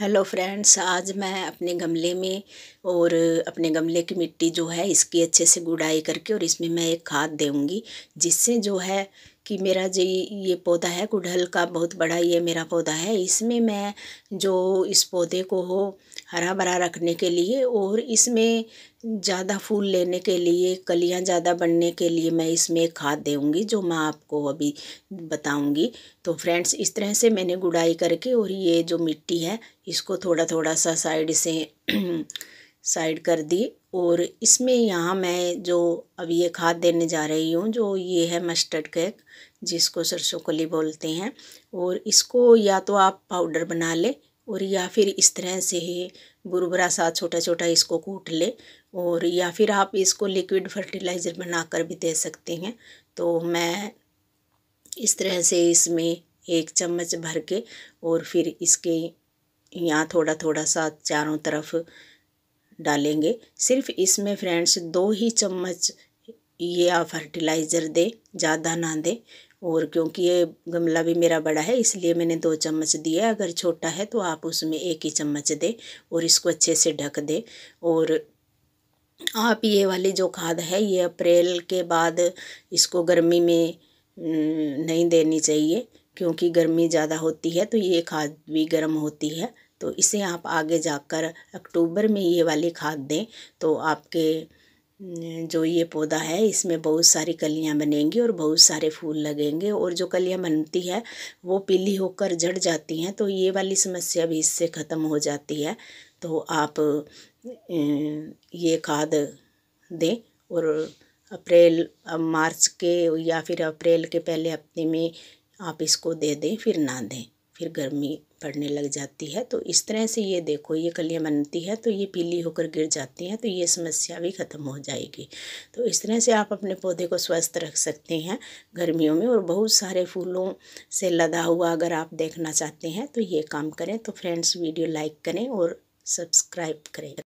hello friends आज मैं अपने गमले में और अपने गमले की मिट्टी जो है इसकी अच्छे से गुड़ाई करके और इसमें मैं एक खाद दूँगी जिससे जो है कि मेरा जो ये पौधा है गुड़हल का बहुत बड़ा ये मेरा पौधा है इसमें मैं जो इस पौधे को हो हरा भरा रखने के लिए और इसमें ज़्यादा फूल लेने के लिए कलियां ज़्यादा बनने के लिए मैं इसमें खाद देऊंगी जो मैं आपको अभी बताऊँगी तो फ्रेंड्स इस तरह से मैंने गुड़ाई करके और ये जो मिट्टी है इसको थोड़ा थोड़ा सा साइड से साइड कर दी और इसमें यहाँ मैं जो अब ये खाद देने जा रही हूँ जो ये है मस्टर्ड केक जिसको सरसों कली बोलते हैं और इसको या तो आप पाउडर बना ले और या फिर इस तरह से ही बुरबरा सा छोटा छोटा इसको कूट ले और या फिर आप इसको लिक्विड फर्टिलाइज़र बना कर भी दे सकते हैं तो मैं इस तरह से इसमें एक चम्मच भर के और फिर इसके यहाँ थोड़ा थोड़ा सा चारों तरफ डालेंगे सिर्फ इसमें फ्रेंड्स दो ही चम्मच ये आप फर्टिलाइज़र दें ज़्यादा ना दें और क्योंकि ये गमला भी मेरा बड़ा है इसलिए मैंने दो चम्मच दिया अगर छोटा है तो आप उसमें एक ही चम्मच दें और इसको अच्छे से ढक दें और आप ये वाली जो खाद है ये अप्रैल के बाद इसको गर्मी में नहीं देनी चाहिए क्योंकि गर्मी ज़्यादा होती है तो ये खाद भी गर्म होती है तो इसे आप आगे जाकर अक्टूबर में ये वाली खाद दें तो आपके जो ये पौधा है इसमें बहुत सारी कलियां बनेंगी और बहुत सारे फूल लगेंगे और जो कलियां बनती है वो पीली होकर जड़ जाती हैं तो ये वाली समस्या भी इससे ख़त्म हो जाती है तो आप ये खाद दें और अप्रैल मार्च के या फिर अप्रैल के पहले हफ्ते में आप इसको दे दें फिर ना दें फिर गर्मी पड़ने लग जाती है तो इस तरह से ये देखो ये कलियाँ बनती है तो ये पीली होकर गिर जाती हैं तो ये समस्या भी ख़त्म हो जाएगी तो इस तरह से आप अपने पौधे को स्वस्थ रख सकते हैं गर्मियों में और बहुत सारे फूलों से लदा हुआ अगर आप देखना चाहते हैं तो ये काम करें तो फ्रेंड्स वीडियो लाइक करें और सब्सक्राइब करें